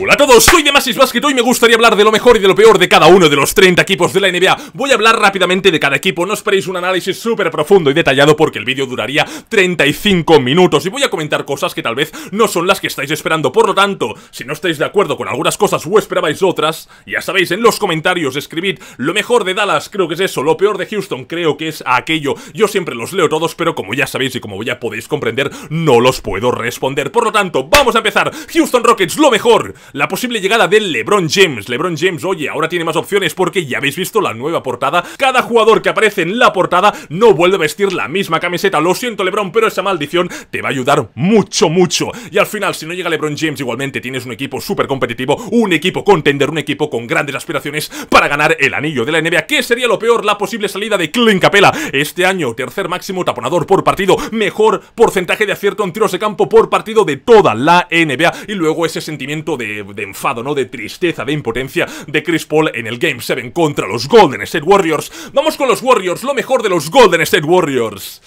Hola a todos, soy Demasis Basket, hoy me gustaría hablar de lo mejor y de lo peor de cada uno de los 30 equipos de la NBA Voy a hablar rápidamente de cada equipo, no esperéis un análisis súper profundo y detallado porque el vídeo duraría 35 minutos Y voy a comentar cosas que tal vez no son las que estáis esperando, por lo tanto, si no estáis de acuerdo con algunas cosas o esperabais otras Ya sabéis, en los comentarios escribid lo mejor de Dallas, creo que es eso, lo peor de Houston, creo que es aquello Yo siempre los leo todos, pero como ya sabéis y como ya podéis comprender, no los puedo responder Por lo tanto, vamos a empezar, Houston Rockets, lo mejor la posible llegada de LeBron James. LeBron James, oye, ahora tiene más opciones porque ya habéis visto la nueva portada. Cada jugador que aparece en la portada no vuelve a vestir la misma camiseta. Lo siento, LeBron, pero esa maldición te va a ayudar mucho, mucho. Y al final, si no llega LeBron James, igualmente tienes un equipo súper competitivo, un equipo contender, un equipo con grandes aspiraciones para ganar el anillo de la NBA. ¿Qué sería lo peor? La posible salida de Clint Capela. Este año, tercer máximo taponador por partido, mejor porcentaje de acierto en tiros de campo por partido de toda la NBA. Y luego ese sentimiento de de, enfado, ¿no? De tristeza, de impotencia de Chris Paul en el Game 7 contra los Golden State Warriors. Vamos con los Warriors, lo mejor de los Golden State Warriors.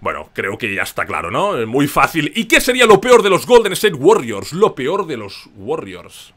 Bueno, creo que ya está claro, ¿no? Muy fácil. ¿Y qué sería lo peor de los Golden State Warriors? Lo peor de los Warriors.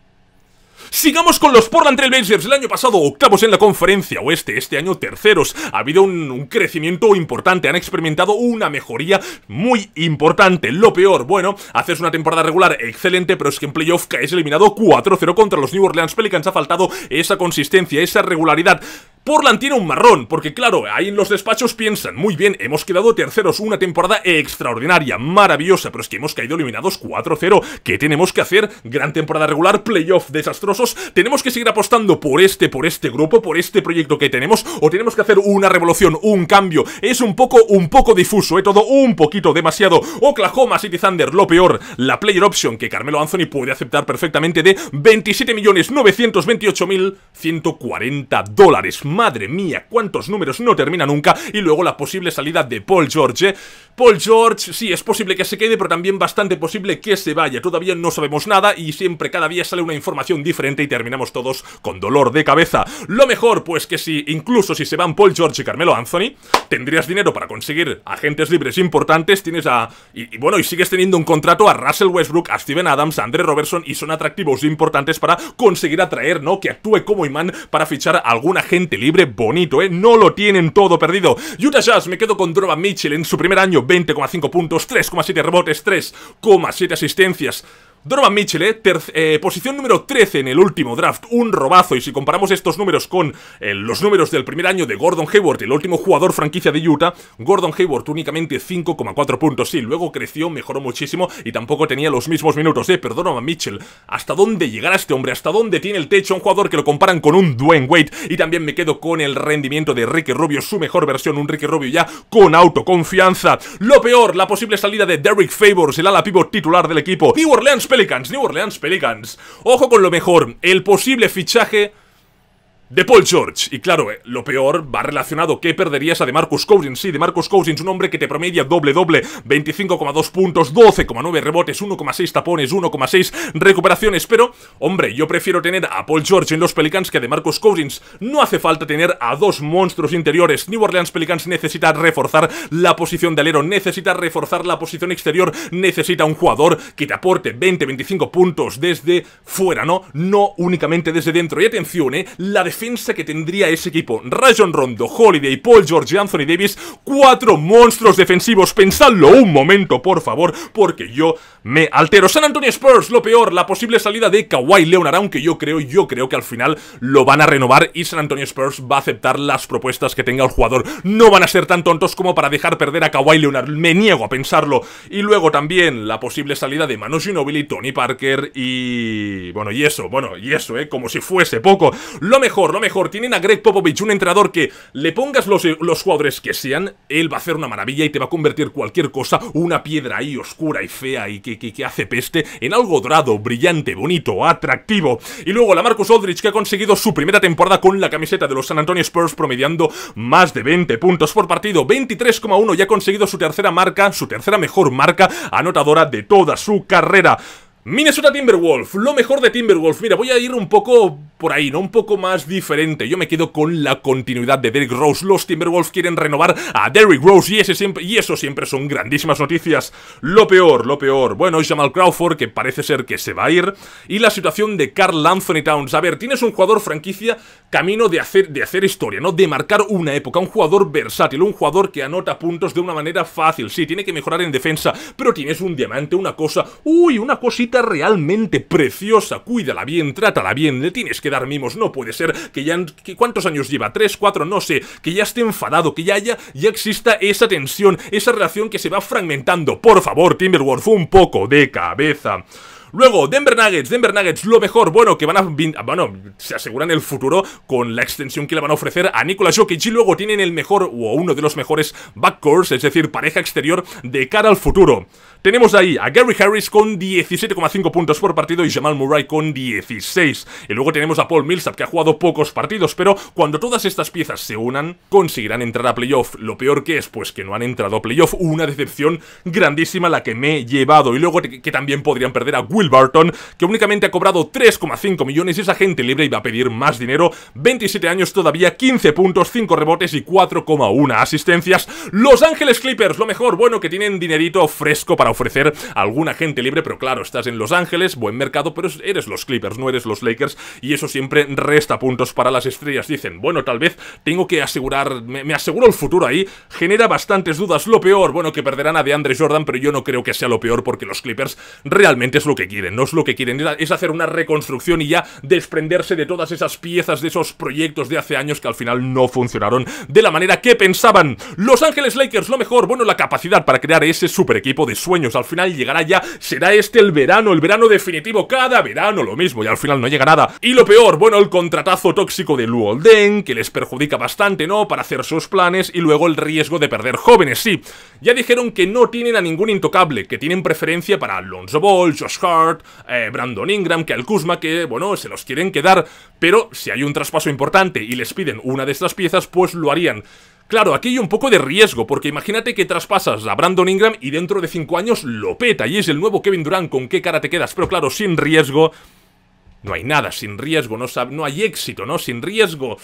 Sigamos con los Portland Trailblazers. El año pasado octavos en la conferencia oeste, este año terceros. Ha habido un, crecimiento importante, han experimentado una mejoría muy importante. Lo peor, bueno, haces una temporada regular excelente, pero es que en playoff es eliminado 4-0 contra los New Orleans Pelicans. Ha faltado esa consistencia, esa regularidad. Portland tiene un marrón, porque claro, ahí en los despachos piensan, muy bien, hemos quedado terceros, una temporada extraordinaria, maravillosa, pero es que hemos caído eliminados 4-0, ¿qué tenemos que hacer? Gran temporada regular, playoff desastrosos, tenemos que seguir apostando por este, por este grupo, por este proyecto que tenemos, o tenemos que hacer una revolución, un cambio, es un poco, un poco difuso, es ¿eh? todo un poquito, demasiado, Oklahoma City Thunder, lo peor, la player option que Carmelo Anthony puede aceptar perfectamente de 27.928.140 dólares, madre mía, cuántos números, no termina nunca, y luego la posible salida de Paul George, ¿eh? Paul George, sí, es posible que se quede, pero también bastante posible que se vaya, todavía no sabemos nada y siempre cada día sale una información diferente y terminamos todos con dolor de cabeza. Lo mejor, pues que si, incluso si se van Paul George y Carmelo Anthony, tendrías dinero para conseguir agentes libres importantes, tienes a... Y, bueno, y sigues teniendo un contrato a Russell Westbrook, a Steven Adams, a Andre Robertson y son atractivos importantes para conseguir atraer, ¿no? Que actúe como imán para fichar a algún agente libre bonito, ¿eh? No lo tienen todo perdido. Utah Jazz me quedo con Droba Mitchell en su primer año, 20,5 puntos, 3,7 rebotes, 3,7 asistencias. Donovan Mitchell, eh, eh, posición número 13 en el último draft, un robazo. Y si comparamos estos números con eh, los números del primer año de Gordon Hayward, el último jugador franquicia de Utah, Gordon Hayward únicamente 5,4 puntos. Y luego creció, mejoró muchísimo y tampoco tenía los mismos minutos. Eh, pero Donovan Mitchell, ¿hasta dónde llegará este hombre? ¿Hasta dónde tiene el techo? Un jugador que lo comparan con un Dwayne Wade. Y también me quedo con el rendimiento de Ricky Rubio, su mejor versión, un Ricky Rubio ya con autoconfianza. Lo peor, la posible salida de Derrick Favors, el ala pivo titular del equipo. New Orleans Pelicans, New Orleans Pelicans. Ojo con lo mejor, el posible fichaje de Paul George. Y claro, eh, lo peor va relacionado que perderías a DeMarcus Cousins. Sí, DeMarcus Cousins, un hombre que te promedia doble-doble, 25,2 puntos, 12,9 rebotes, 1,6 tapones, 1,6 recuperaciones. Pero, hombre, yo prefiero tener a Paul George en los Pelicans que a DeMarcus Cousins. No hace falta tener a dos monstruos interiores. New Orleans Pelicans necesita reforzar la posición de alero, necesita reforzar la posición exterior, necesita un jugador que te aporte 20-25 puntos desde fuera, ¿no? No únicamente desde dentro. Y atención, ¿eh? La defensa que tendría ese equipo. Rajon Rondo, Holiday, Paul George, Anthony Davis, cuatro monstruos defensivos. Pensadlo un momento, por favor, porque yo me altero. San Antonio Spurs, lo peor, la posible salida de Kawhi Leonard, aunque yo creo, yo creo que al final lo van a renovar y San Antonio Spurs va a aceptar las propuestas que tenga el jugador. No van a ser tan tontos como para dejar perder a Kawhi Leonard. Me niego a pensarlo. Y luego también la posible salida de Manu Ginobili, Tony Parker y... Bueno, y eso, bueno, y eso, ¿eh? Como si fuese poco. Lo mejor, lo mejor. Tienen a Greg Popovich, un entrenador que le pongas eh, los, jugadores que sean, él va a hacer una maravilla y te va a convertir cualquier cosa, una piedra ahí oscura y fea y que, que, que hace peste, en algo dorado, brillante, bonito, atractivo. Y luego la Marcus Aldrich, que ha conseguido su primera temporada con la camiseta de los San Antonio Spurs, promediando más de 20 puntos por partido, 23,1 y ha conseguido su tercera marca, su tercera mejor marca anotadora de toda su carrera. Minnesota Timberwolf, lo mejor de Timberwolf. Mira, voy a ir un poco por ahí, ¿no? Un poco más diferente. Yo me quedo con la continuidad de Derrick Rose. Los Timberwolves quieren renovar a Derrick Rose y, y eso siempre son grandísimas noticias. Lo peor, lo peor. Bueno, Jamal Crawford, que parece ser que se va a ir. Y la situación de Carl Anthony Towns. A ver, tienes un jugador franquicia camino de hacer, de hacer historia, ¿no? De marcar una época. Un jugador versátil, un jugador que anota puntos de una manera fácil. Sí, tiene que mejorar en defensa, pero tienes un diamante, una cosa... Uy, una cosita realmente preciosa, cuídala bien, trátala bien, le tienes que dar mimos, no puede ser que ya... ¿Cuántos años lleva? 3, 4, No sé, que ya esté enfadado, que ya haya, ya exista esa tensión, esa relación que se va fragmentando. Por favor, Timberwolf, un poco de cabeza. Luego, Denver Nuggets, Denver Nuggets, lo mejor, bueno, que van a, bueno, se aseguran el futuro con la extensión que le van a ofrecer a Nicolas Jokic y luego tienen el mejor, o uno de los mejores backcourts, es decir, pareja exterior de cara al futuro. Tenemos ahí a Gary Harris con 17,5 puntos por partido y Jamal Murray con 16. Y luego tenemos a Paul Millsap que ha jugado pocos partidos, pero cuando todas estas piezas se unan, conseguirán entrar a playoff. Lo peor que es, pues que no han entrado a playoff. Una decepción grandísima la que me he llevado. Y luego que también podrían perder a Will Barton, que únicamente ha cobrado 3,5 millones y esa gente libre iba a pedir más dinero. 27 años todavía, 15 puntos, 5 rebotes y 4,1 asistencias. Los Ángeles Clippers, lo mejor, bueno, que tienen dinerito fresco para ofrecer a gente libre, pero claro, estás en Los Ángeles, buen mercado, pero eres los Clippers, no eres los Lakers, y eso siempre resta puntos para las estrellas. Dicen, bueno, tal vez tengo que asegurar, me, aseguro el futuro ahí, genera bastantes dudas. Lo peor, bueno, que perderán a de DeAndre Jordan, pero yo no creo que sea lo peor porque los Clippers realmente es lo que quieren, no es lo que quieren, es hacer una reconstrucción y ya desprenderse de todas esas piezas, de esos proyectos de hace años que al final no funcionaron de la manera que pensaban. Los Ángeles Lakers, lo mejor, bueno, la capacidad para crear ese super equipo de sueño al final llegará ya, será este el verano, el verano definitivo, cada verano lo mismo, y al final no llega nada. Y lo peor, bueno, el contratazo tóxico de Luolden, que les perjudica bastante, ¿no?, para hacer sus planes, y luego el riesgo de perder jóvenes, sí. Ya dijeron que no tienen a ningún intocable, que tienen preferencia para Alonso Ball, Josh Hart, eh, Brandon Ingram, que al Kuzma, que, bueno, se los quieren quedar, pero si hay un traspaso importante y les piden una de estas piezas, pues lo harían. Claro, aquí hay un poco de riesgo, porque imagínate que traspasas a Brandon Ingram y dentro de 5 años lo peta y es el nuevo Kevin Durant, ¿con qué cara te quedas? Pero claro, sin riesgo no hay nada sin riesgo, no, no hay éxito, ¿no? Sin riesgo.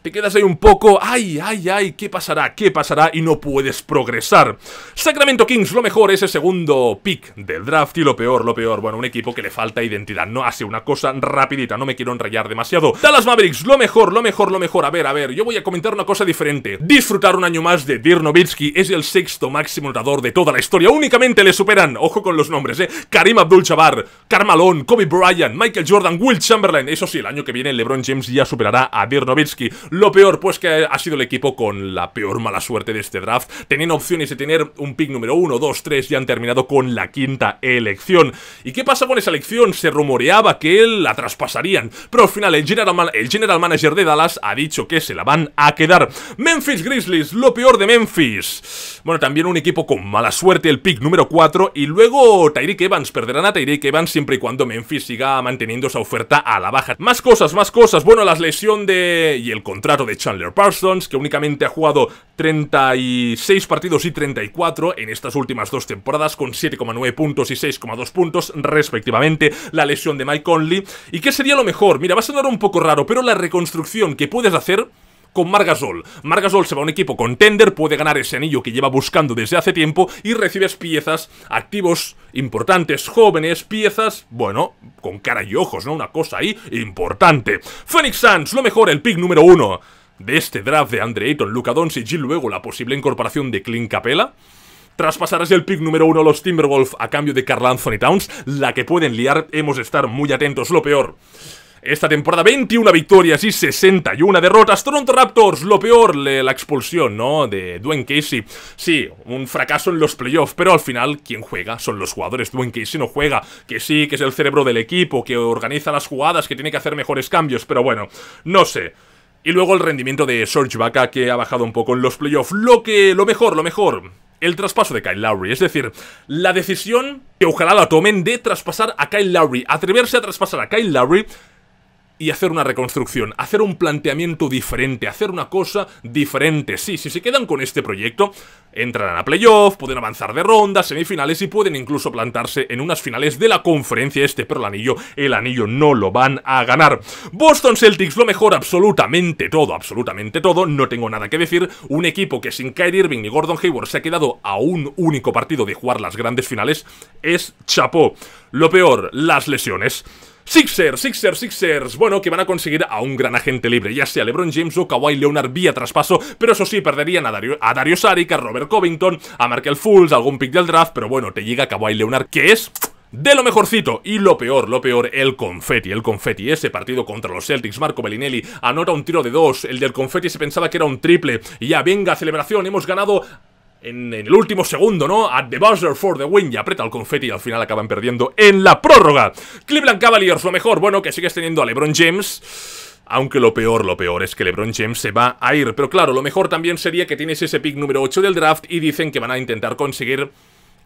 Te quedas ahí un poco, ay, ay, ay, ¿qué pasará? ¿Qué pasará? Y no puedes progresar. Sacramento Kings, lo mejor, ese segundo pick del draft y lo peor, lo peor. Bueno, un equipo que le falta identidad, no hace una cosa rapidita, no me quiero enrayar demasiado. Dallas Mavericks, lo mejor, lo mejor, lo mejor. A ver, a ver, yo voy a comentar una cosa diferente. Disfrutar un año más de Dirk Nowitzki, es el sexto máximo anotador de toda la historia. Únicamente le superan, ojo con los nombres, ¿eh? Karim Abdul-Jabbar, Carmalón, Kobe Bryant, Michael Jordan, Will Chamberlain. Eso sí, el año que viene LeBron James ya superará a Dirk Nowitzki. Lo peor, pues que ha sido el equipo con la peor mala suerte de este draft. Tenían opciones de tener un pick número 1, 2, 3 y han terminado con la quinta elección. ¿Y qué pasa con esa elección? Se rumoreaba que él la traspasarían, pero al final el general, manager de Dallas ha dicho que se la van a quedar. Memphis Grizzlies, lo peor de Memphis. Bueno, también un equipo con mala suerte, el pick número 4 y luego Tyreek Evans. Perderán a Tyreek Evans siempre y cuando Memphis siga manteniendo su oferta a la baja. Más cosas, más cosas. Bueno, la lesión de... y el contrato de Chandler Parsons, que únicamente ha jugado 36 partidos y 34 en estas últimas dos temporadas, con 7,9 puntos y 6,2 puntos respectivamente. La lesión de Mike Conley. ¿Y qué sería lo mejor? Mira, va a sonar un poco raro, pero la reconstrucción que puedes hacer con Margasol. Margasol se va a un equipo contender, puede ganar ese anillo que lleva buscando desde hace tiempo y recibes piezas, activos importantes, jóvenes, piezas, bueno, con cara y ojos, ¿no? Una cosa ahí importante. Phoenix Suns, lo mejor, el pick número uno de este draft de Andre Ayton, Luca Doncic y luego la posible incorporación de Clint Capella. Traspasarás el pick número uno a los Timberwolves a cambio de Carl Anthony Towns, la que pueden liar, hemos de estar muy atentos, lo peor. Esta temporada 21 victorias y 61 derrotas. Toronto Raptors, lo peor, la expulsión, ¿no? De Dwayne Casey. Sí, un fracaso en los playoffs, pero al final, ¿quién juega? Son los jugadores. Dwayne Casey no juega. Que sí, que es el cerebro del equipo, que organiza las jugadas, que tiene que hacer mejores cambios, pero bueno, no sé. Y luego el rendimiento de Serge Vaca, que ha bajado un poco en los playoffs. Lo que, lo mejor, lo mejor, el traspaso de Kyle Lowry. Es decir, la decisión que ojalá la tomen de traspasar a Kyle Lowry, atreverse a traspasar a Kyle Lowry y hacer una reconstrucción, hacer un planteamiento diferente, hacer una cosa diferente. Sí, si se quedan con este proyecto, entrarán a playoff, pueden avanzar de rondas, semifinales y pueden incluso plantarse en unas finales de la conferencia este, pero el anillo, el anillo no lo van a ganar. Boston Celtics lo mejor absolutamente todo, absolutamente todo, no tengo nada que decir, un equipo que sin Kyrie Irving ni Gordon Hayward se ha quedado a un único partido de jugar las grandes finales es Chapó. Lo peor, las lesiones. Sixers, Sixers, Sixers. Bueno, que van a conseguir a un gran agente libre, ya sea LeBron James o Kawhi Leonard vía traspaso, pero eso sí, perderían a Dario, a Saric, a Robert Covington, a Markel Fools, algún pick del draft, pero bueno, te llega Kawhi Leonard, que es de lo mejorcito. Y lo peor, lo peor, el confeti, el confeti. Ese partido contra los Celtics, Marco Bellinelli anota un tiro de dos. El del confeti se pensaba que era un triple. Y ya, venga, celebración, hemos ganado en, el último segundo, ¿no? At the buzzer for the win y aprieta el confeti y al final acaban perdiendo en la prórroga. Cleveland Cavaliers, lo mejor, bueno, que sigues teniendo a LeBron James. Aunque lo peor, lo peor es que LeBron James se va a ir. Pero claro, lo mejor también sería que tienes ese pick número 8 del draft y dicen que van a intentar conseguir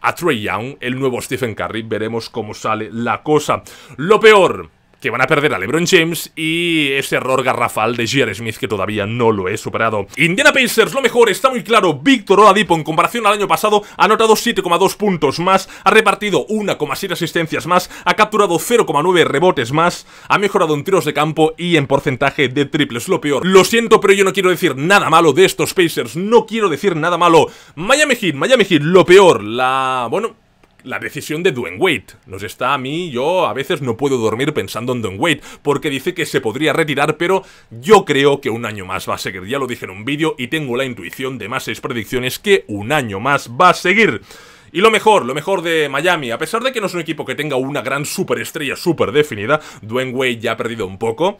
a Trey Young, el nuevo Stephen Curry. Veremos cómo sale la cosa. Lo peor, que van a perder a LeBron James y ese error garrafal de J.R. Smith que todavía no lo he superado. Indiana Pacers, lo mejor, está muy claro, Víctor Oladipo en comparación al año pasado ha anotado 7,2 puntos más, ha repartido 1,7 asistencias más, ha capturado 0,9 rebotes más, ha mejorado en tiros de campo y en porcentaje de triples, lo peor. Lo siento, pero yo no quiero decir nada malo de estos Pacers, no quiero decir nada malo. Miami Heat, Miami Heat, lo peor, la... bueno la decisión de Dwayne Wade. Nos está a mí, yo a veces no puedo dormir pensando en Dwayne Wade, porque dice que se podría retirar, pero yo creo que un año más va a seguir. Ya lo dije en un vídeo y tengo la intuición de más seis predicciones que un año más va a seguir. Y lo mejor, lo mejor de Miami, a pesar de que no es un equipo que tenga una gran superestrella super definida, Dwayne Wade ya ha perdido un poco.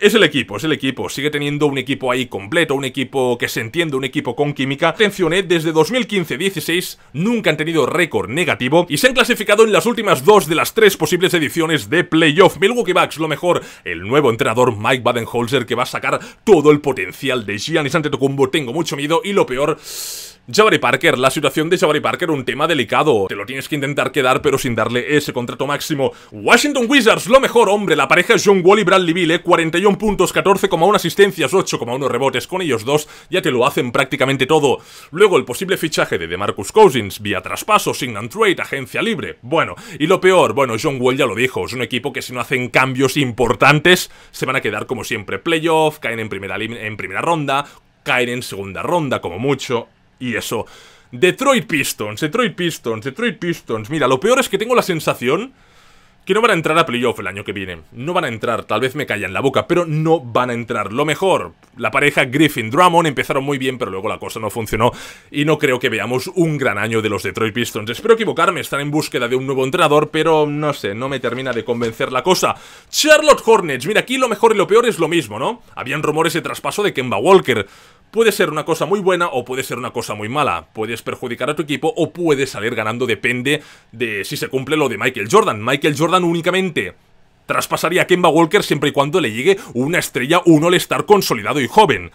Es el equipo, es el equipo. Sigue teniendo un equipo ahí completo, un equipo que se entiende, un equipo con química. Atención, eh, desde 2015-16 nunca han tenido récord negativo y se han clasificado en las últimas dos de las tres posibles ediciones de playoff. Milwaukee Bucks, lo mejor, el nuevo entrenador Mike Badenholzer que va a sacar todo el potencial de Giannis Antetokounmpo. Tengo mucho miedo y lo peor... Jabari Parker, la situación de Jabari Parker, un tema delicado. Te lo tienes que intentar quedar, pero sin darle ese contrato máximo. Washington Wizards, lo mejor, hombre, la pareja John Wall y Bradley Bill, 41 eh, puntos, 14,1 asistencias, 8,1 rebotes. Con ellos dos ya te lo hacen prácticamente todo. Luego el posible fichaje de DeMarcus Cousins vía traspaso, sign and trade, agencia libre. Bueno, y lo peor, bueno, John Wall ya lo dijo, es un equipo que si no hacen cambios importantes se van a quedar como siempre playoff, caen en primera, en primera ronda, caen en segunda ronda como mucho y eso. Detroit Pistons, Detroit Pistons, Detroit Pistons. Mira, lo peor es que tengo la sensación que no van a entrar a playoff el año que viene. No van a entrar, tal vez me callan la boca, pero no van a entrar. Lo mejor, la pareja Griffin-Drummond empezaron muy bien, pero luego la cosa no funcionó y no creo que veamos un gran año de los Detroit Pistons. Espero equivocarme, están en búsqueda de un nuevo entrenador, pero no sé, no me termina de convencer la cosa. Charlotte Hornets, mira, aquí lo mejor y lo peor es lo mismo, ¿no? Habían rumores de traspaso de Kemba Walker puede ser una cosa muy buena o puede ser una cosa muy mala. Puedes perjudicar a tu equipo o puedes salir ganando, depende de si se cumple lo de Michael Jordan. Michael Jordan únicamente traspasaría a Kemba Walker siempre y cuando le llegue una estrella, un all estar consolidado y joven.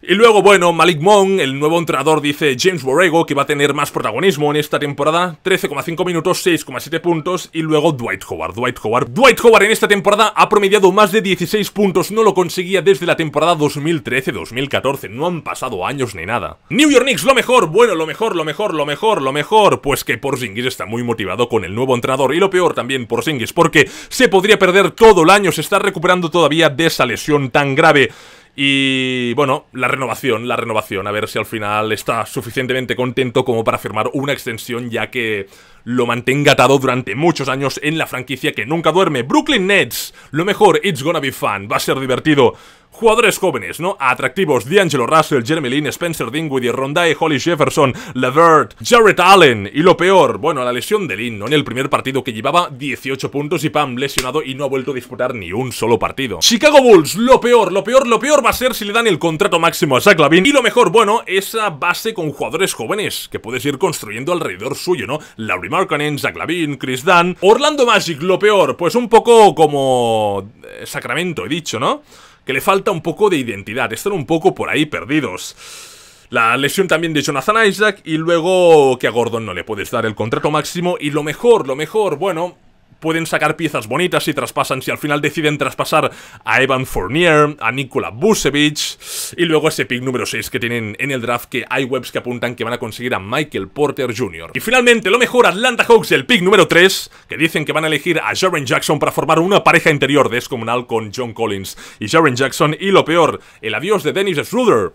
Y luego, bueno, Malik Monk, el nuevo entrenador, dice James Borrego, que va a tener más protagonismo en esta temporada. 13,5 minutos, 6,7 puntos. Y luego Dwight Howard, Dwight Howard. Dwight Howard en esta temporada ha promediado más de 16 puntos. No lo conseguía desde la temporada 2013-2014. No han pasado años ni nada. New York Knicks, lo mejor. Bueno, lo mejor, lo mejor, lo mejor, lo mejor. Pues que Porzingis está muy motivado con el nuevo entrenador. Y lo peor también Porzingis, porque se podría perder todo el año. Se está recuperando todavía de esa lesión tan grave. Y bueno, la renovación, la renovación, a ver si al final está suficientemente contento como para firmar una extensión ya que lo mantenga atado durante muchos años en la franquicia que nunca duerme. Brooklyn Nets, lo mejor, it's gonna be fun, va a ser divertido. Jugadores jóvenes, ¿no? Atractivos, D'Angelo Russell, Jeremy Lin, Spencer Dinwiddie, Rondae, Holly Jefferson, Levert, Jarrett Allen y lo peor, bueno, la lesión de Lin, ¿no? En el primer partido que llevaba 18 puntos y Pam lesionado y no ha vuelto a disputar ni un solo partido. Chicago Bulls, lo peor, lo peor, lo peor va a ser si le dan el contrato máximo a Zach Lavin y lo mejor, bueno, esa base con jugadores jóvenes que puedes ir construyendo alrededor suyo, ¿no? Laurie Markkanen, Zach Lavin, Chris Dunn, Orlando Magic, lo peor, pues un poco como eh, Sacramento, he dicho, ¿no? que le falta un poco de identidad, están un poco por ahí perdidos. La lesión también de Jonathan Isaac y luego que a Gordon no le puedes dar el contrato máximo y lo mejor, lo mejor, bueno, pueden sacar piezas bonitas y traspasan, si al final deciden traspasar a Evan Fournier, a Nikola Busevich y luego ese pick número 6 que tienen en el draft que hay webs que apuntan que van a conseguir a Michael Porter Jr. Y finalmente, lo mejor, Atlanta Hawks, el pick número 3, que dicen que van a elegir a Jaren Jackson para formar una pareja interior descomunal con John Collins y Jaren Jackson, y lo peor, el adiós de Dennis Schroeder,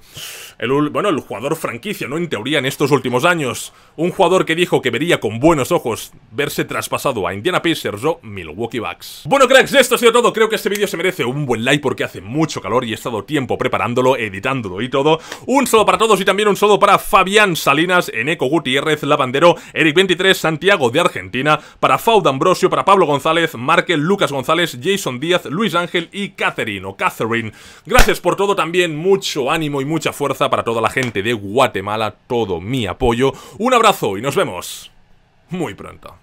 el, bueno, el jugador franquicia, ¿no? En teoría, en estos últimos años, un jugador que dijo que vería con buenos ojos verse traspasado a Indiana Pacers Milwaukee Bucks. Bueno cracks, esto ha sido todo, creo que este vídeo se merece un buen like porque hace mucho calor y he estado tiempo preparándolo, editándolo y todo. Un saludo para todos y también un saludo para Fabián Salinas, en Eco Gutiérrez, Lavandero, Eric23, Santiago de Argentina, para Faud Ambrosio, para Pablo González, Markel, Lucas González, Jason Díaz, Luis Ángel y Catherine o Catherine. Gracias por todo también, mucho ánimo y mucha fuerza para toda la gente de Guatemala, todo mi apoyo. Un abrazo y nos vemos muy pronto.